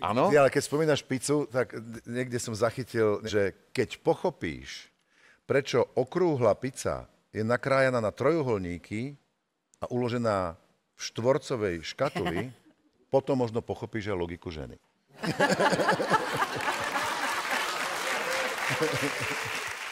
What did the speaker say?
Áno? ale keď spomínaš pizzu, tak niekde som zachytil, že keď pochopíš, prečo okrúhla pizza je nakrájana na trojuholníky a uložená v štvorcovej škatuli, potom možno pochopíš aj logiku ženy.